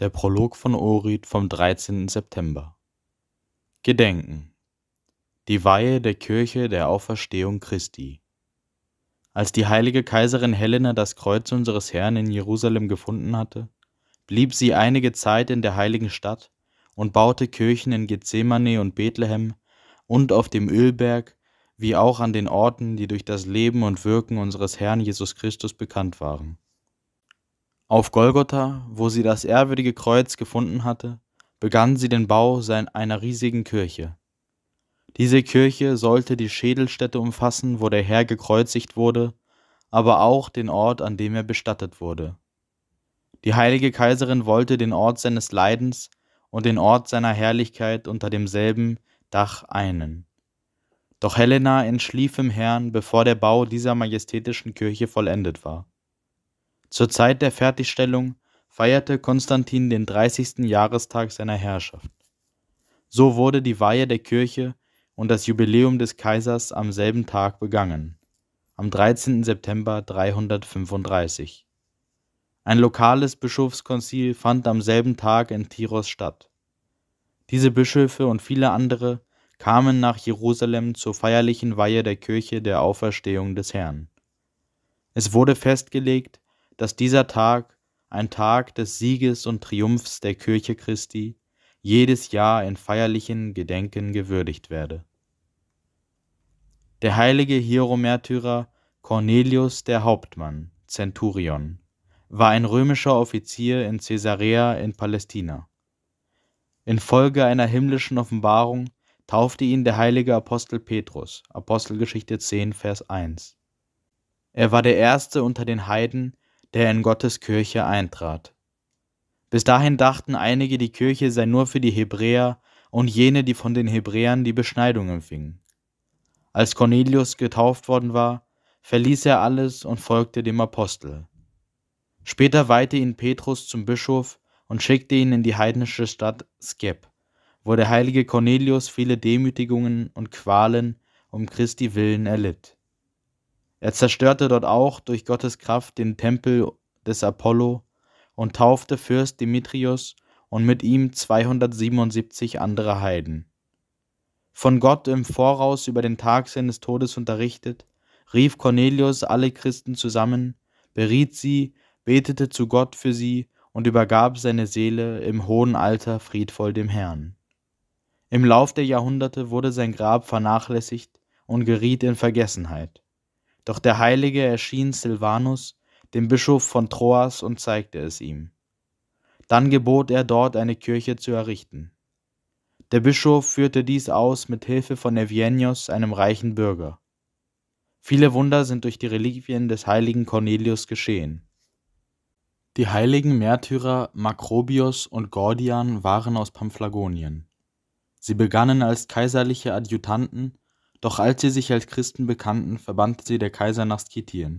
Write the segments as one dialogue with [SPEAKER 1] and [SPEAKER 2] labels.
[SPEAKER 1] Der Prolog von Orid vom 13. September. Gedenken. Die Weihe der Kirche der Auferstehung Christi. Als die heilige Kaiserin Helena das Kreuz unseres Herrn in Jerusalem gefunden hatte, blieb sie einige Zeit in der heiligen Stadt und baute Kirchen in Gethsemane und Bethlehem und auf dem Ölberg, wie auch an den Orten, die durch das Leben und Wirken unseres Herrn Jesus Christus bekannt waren. Auf Golgotha, wo sie das ehrwürdige Kreuz gefunden hatte, begann sie den Bau einer riesigen Kirche. Diese Kirche sollte die Schädelstätte umfassen, wo der Herr gekreuzigt wurde, aber auch den Ort, an dem er bestattet wurde. Die heilige Kaiserin wollte den Ort seines Leidens und den Ort seiner Herrlichkeit unter demselben Dach einen. Doch Helena entschlief im Herrn, bevor der Bau dieser majestätischen Kirche vollendet war. Zur Zeit der Fertigstellung feierte Konstantin den 30. Jahrestag seiner Herrschaft. So wurde die Weihe der Kirche und das Jubiläum des Kaisers am selben Tag begangen, am 13. September 335. Ein lokales Bischofskonzil fand am selben Tag in Tiros statt. Diese Bischöfe und viele andere kamen nach Jerusalem zur feierlichen Weihe der Kirche der Auferstehung des Herrn. Es wurde festgelegt, dass dieser Tag ein Tag des Sieges und Triumphs der Kirche Christi jedes Jahr in feierlichen Gedenken gewürdigt werde. Der heilige Hieromärtyrer Cornelius der Hauptmann, Centurion, war ein römischer Offizier in Caesarea in Palästina. Infolge einer himmlischen Offenbarung taufte ihn der heilige Apostel Petrus, Apostelgeschichte 10, Vers 1. Er war der erste unter den Heiden, der in Gottes Kirche eintrat. Bis dahin dachten einige, die Kirche sei nur für die Hebräer und jene, die von den Hebräern die Beschneidung empfingen. Als Cornelius getauft worden war, verließ er alles und folgte dem Apostel. Später weihte ihn Petrus zum Bischof und schickte ihn in die heidnische Stadt Skep, wo der heilige Cornelius viele Demütigungen und Qualen um Christi willen erlitt. Er zerstörte dort auch durch Gottes Kraft den Tempel des Apollo und taufte Fürst Demetrius und mit ihm 277 andere Heiden. Von Gott im Voraus über den Tag seines Todes unterrichtet, rief Cornelius alle Christen zusammen, beriet sie, betete zu Gott für sie und übergab seine Seele im hohen Alter friedvoll dem Herrn. Im Lauf der Jahrhunderte wurde sein Grab vernachlässigt und geriet in Vergessenheit. Doch der Heilige erschien Silvanus, dem Bischof von Troas, und zeigte es ihm. Dann gebot er dort eine Kirche zu errichten. Der Bischof führte dies aus mit Hilfe von Evgenios, einem reichen Bürger. Viele Wunder sind durch die Reliquien des heiligen Cornelius geschehen. Die heiligen Märtyrer Makrobius und Gordian waren aus Pamphlagonien. Sie begannen als kaiserliche Adjutanten doch als sie sich als Christen bekannten, verbannte sie der Kaiser nach Skitien.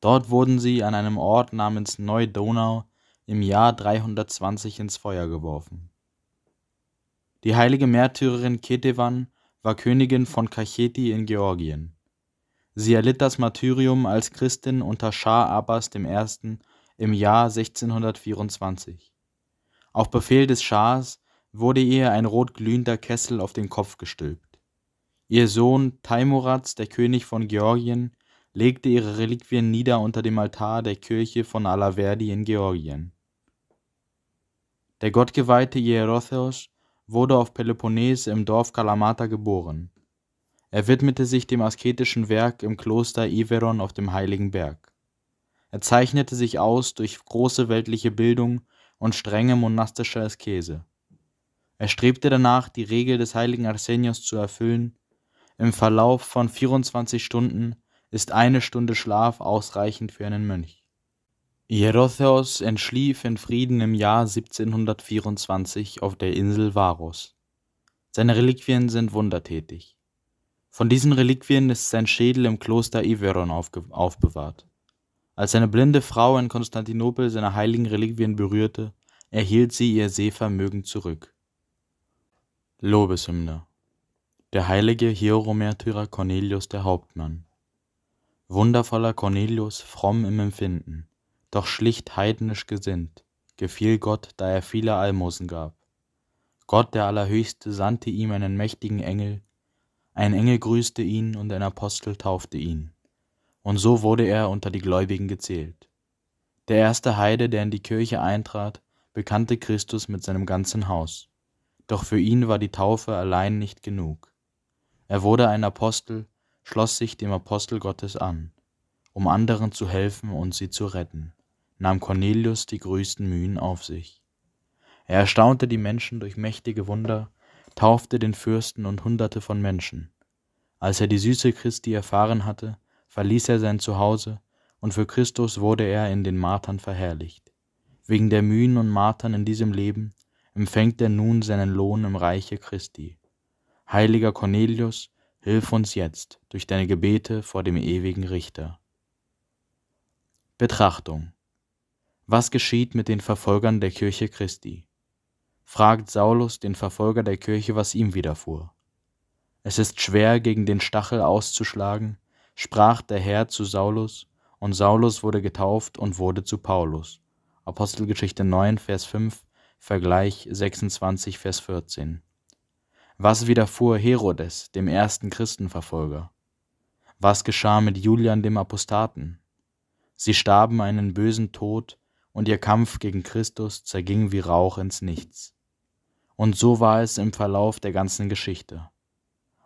[SPEAKER 1] Dort wurden sie an einem Ort namens Neu-Donau im Jahr 320 ins Feuer geworfen. Die heilige Märtyrerin Ketevan war Königin von Kacheti in Georgien. Sie erlitt das Martyrium als Christin unter Schah Abbas I. im Jahr 1624. Auf Befehl des Schahs wurde ihr ein rotglühender Kessel auf den Kopf gestülpt. Ihr Sohn Teimuraz, der König von Georgien, legte ihre Reliquien nieder unter dem Altar der Kirche von Alaverdi in Georgien. Der gottgeweihte Hierotheos wurde auf Peloponnes im Dorf Kalamata geboren. Er widmete sich dem asketischen Werk im Kloster Iveron auf dem Heiligen Berg. Er zeichnete sich aus durch große weltliche Bildung und strenge monastische Askese. Er strebte danach, die Regel des heiligen Arsenios zu erfüllen im Verlauf von 24 Stunden ist eine Stunde Schlaf ausreichend für einen Mönch. Hierotheos entschlief in Frieden im Jahr 1724 auf der Insel Varus. Seine Reliquien sind wundertätig. Von diesen Reliquien ist sein Schädel im Kloster Iveron aufbewahrt. Als eine blinde Frau in Konstantinopel seine heiligen Reliquien berührte, erhielt sie ihr Sehvermögen zurück. Lobeshymne der heilige Hieromärtyrer Cornelius der Hauptmann. Wundervoller Cornelius, fromm im Empfinden, doch schlicht heidnisch gesinnt, gefiel Gott, da er viele Almosen gab. Gott der Allerhöchste sandte ihm einen mächtigen Engel, ein Engel grüßte ihn und ein Apostel taufte ihn. Und so wurde er unter die Gläubigen gezählt. Der erste Heide, der in die Kirche eintrat, bekannte Christus mit seinem ganzen Haus. Doch für ihn war die Taufe allein nicht genug. Er wurde ein Apostel, schloss sich dem Apostel Gottes an, um anderen zu helfen und sie zu retten, nahm Cornelius die größten Mühen auf sich. Er erstaunte die Menschen durch mächtige Wunder, taufte den Fürsten und Hunderte von Menschen. Als er die Süße Christi erfahren hatte, verließ er sein Zuhause, und für Christus wurde er in den Martern verherrlicht. Wegen der Mühen und Martern in diesem Leben empfängt er nun seinen Lohn im Reiche Christi. Heiliger Cornelius, hilf uns jetzt durch deine Gebete vor dem ewigen Richter. Betrachtung. Was geschieht mit den Verfolgern der Kirche Christi? Fragt Saulus den Verfolger der Kirche, was ihm widerfuhr. Es ist schwer, gegen den Stachel auszuschlagen, sprach der Herr zu Saulus, und Saulus wurde getauft und wurde zu Paulus. Apostelgeschichte 9, Vers 5, Vergleich 26, Vers 14. Was widerfuhr Herodes, dem ersten Christenverfolger? Was geschah mit Julian dem Apostaten? Sie starben einen bösen Tod, und ihr Kampf gegen Christus zerging wie Rauch ins Nichts. Und so war es im Verlauf der ganzen Geschichte.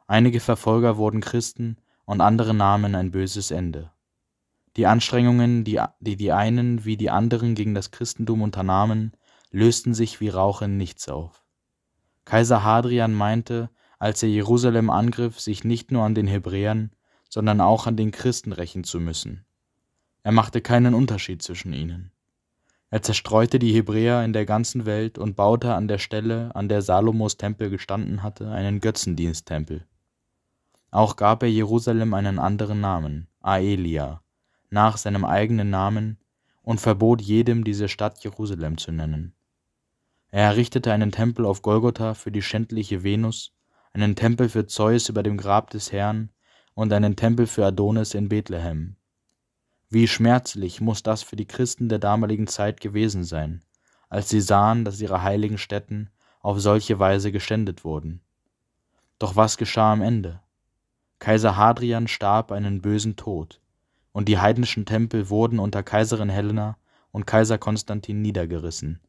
[SPEAKER 1] Einige Verfolger wurden Christen und andere nahmen ein böses Ende. Die Anstrengungen, die die, die einen wie die anderen gegen das Christentum unternahmen, lösten sich wie Rauch in nichts auf. Kaiser Hadrian meinte, als er Jerusalem angriff, sich nicht nur an den Hebräern, sondern auch an den Christen rächen zu müssen. Er machte keinen Unterschied zwischen ihnen. Er zerstreute die Hebräer in der ganzen Welt und baute an der Stelle, an der Salomos Tempel gestanden hatte, einen Götzendiensttempel. Auch gab er Jerusalem einen anderen Namen, Aelia, nach seinem eigenen Namen, und verbot jedem, diese Stadt Jerusalem zu nennen. Er errichtete einen Tempel auf Golgotha für die schändliche Venus, einen Tempel für Zeus über dem Grab des Herrn und einen Tempel für Adonis in Bethlehem. Wie schmerzlich muss das für die Christen der damaligen Zeit gewesen sein, als sie sahen, dass ihre heiligen Stätten auf solche Weise geschändet wurden. Doch was geschah am Ende? Kaiser Hadrian starb einen bösen Tod, und die heidnischen Tempel wurden unter Kaiserin Helena und Kaiser Konstantin niedergerissen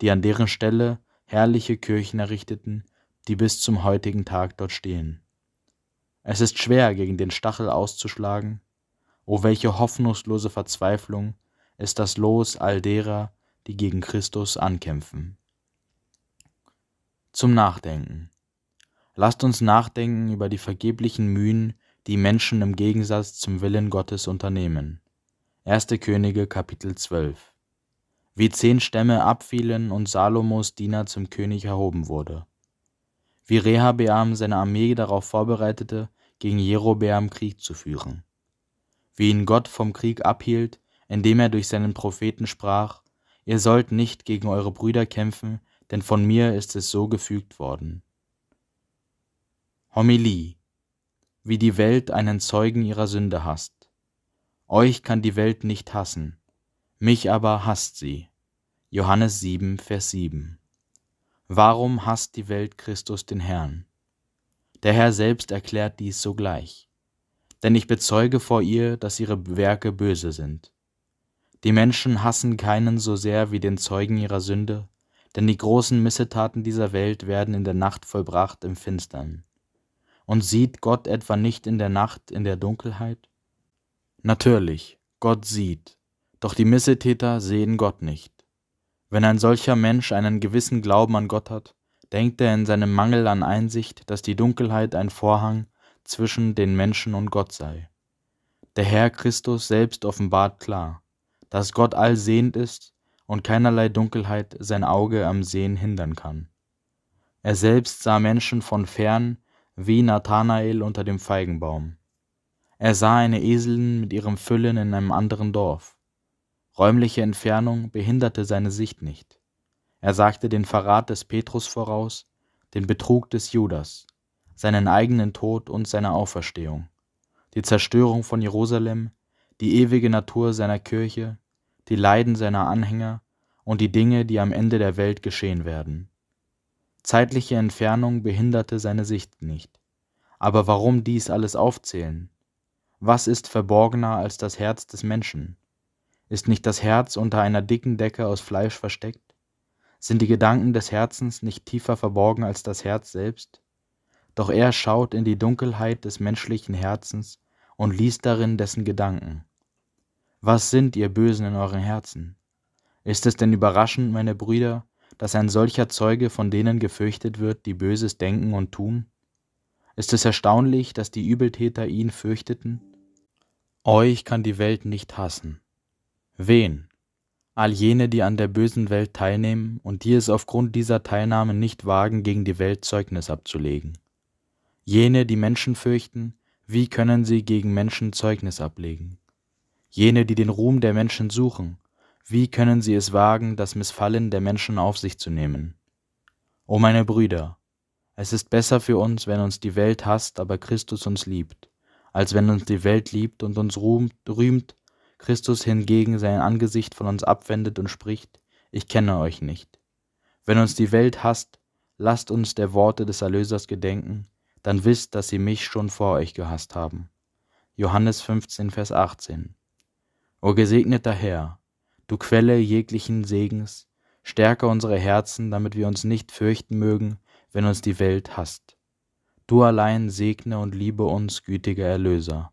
[SPEAKER 1] die an deren Stelle herrliche Kirchen errichteten, die bis zum heutigen Tag dort stehen. Es ist schwer, gegen den Stachel auszuschlagen. O oh, welche hoffnungslose Verzweiflung ist das Los all derer, die gegen Christus ankämpfen. Zum Nachdenken. Lasst uns nachdenken über die vergeblichen Mühen, die Menschen im Gegensatz zum Willen Gottes unternehmen. 1. Könige Kapitel 12 wie zehn Stämme abfielen und Salomos Diener zum König erhoben wurde. Wie Rehabeam seine Armee darauf vorbereitete, gegen Jerobeam Krieg zu führen. Wie ihn Gott vom Krieg abhielt, indem er durch seinen Propheten sprach, ihr sollt nicht gegen eure Brüder kämpfen, denn von mir ist es so gefügt worden. Homilie, wie die Welt einen Zeugen ihrer Sünde hasst. Euch kann die Welt nicht hassen, mich aber hasst sie. Johannes 7, Vers 7. Warum hasst die Welt Christus den Herrn? Der Herr selbst erklärt dies sogleich. Denn ich bezeuge vor ihr, dass ihre Werke böse sind. Die Menschen hassen keinen so sehr wie den Zeugen ihrer Sünde, denn die großen Missetaten dieser Welt werden in der Nacht vollbracht im Finstern. Und sieht Gott etwa nicht in der Nacht in der Dunkelheit? Natürlich, Gott sieht, doch die Missetäter sehen Gott nicht. Wenn ein solcher Mensch einen gewissen Glauben an Gott hat, denkt er in seinem Mangel an Einsicht, dass die Dunkelheit ein Vorhang zwischen den Menschen und Gott sei. Der Herr Christus selbst offenbart klar, dass Gott allsehend ist und keinerlei Dunkelheit sein Auge am Sehen hindern kann. Er selbst sah Menschen von fern, wie Nathanael unter dem Feigenbaum. Er sah eine Eselin mit ihrem Füllen in einem anderen Dorf. Räumliche Entfernung behinderte seine Sicht nicht. Er sagte den Verrat des Petrus voraus, den Betrug des Judas, seinen eigenen Tod und seine Auferstehung, die Zerstörung von Jerusalem, die ewige Natur seiner Kirche, die Leiden seiner Anhänger und die Dinge, die am Ende der Welt geschehen werden. Zeitliche Entfernung behinderte seine Sicht nicht. Aber warum dies alles aufzählen? Was ist verborgener als das Herz des Menschen? Ist nicht das Herz unter einer dicken Decke aus Fleisch versteckt? Sind die Gedanken des Herzens nicht tiefer verborgen als das Herz selbst? Doch er schaut in die Dunkelheit des menschlichen Herzens und liest darin dessen Gedanken. Was sind ihr Bösen in euren Herzen? Ist es denn überraschend, meine Brüder, dass ein solcher Zeuge von denen gefürchtet wird, die Böses denken und tun? Ist es erstaunlich, dass die Übeltäter ihn fürchteten? Euch kann die Welt nicht hassen, Wen? All jene, die an der bösen Welt teilnehmen und die es aufgrund dieser Teilnahme nicht wagen, gegen die Welt Zeugnis abzulegen. Jene, die Menschen fürchten, wie können sie gegen Menschen Zeugnis ablegen? Jene, die den Ruhm der Menschen suchen, wie können sie es wagen, das Missfallen der Menschen auf sich zu nehmen? O meine Brüder, es ist besser für uns, wenn uns die Welt hasst, aber Christus uns liebt, als wenn uns die Welt liebt und uns rühmt, Christus hingegen sein Angesicht von uns abwendet und spricht, ich kenne euch nicht. Wenn uns die Welt hasst, lasst uns der Worte des Erlösers gedenken, dann wisst, dass sie mich schon vor euch gehasst haben. Johannes 15, Vers 18. O gesegneter Herr, du Quelle jeglichen Segens, stärke unsere Herzen, damit wir uns nicht fürchten mögen, wenn uns die Welt hasst. Du allein segne und liebe uns, gütiger Erlöser.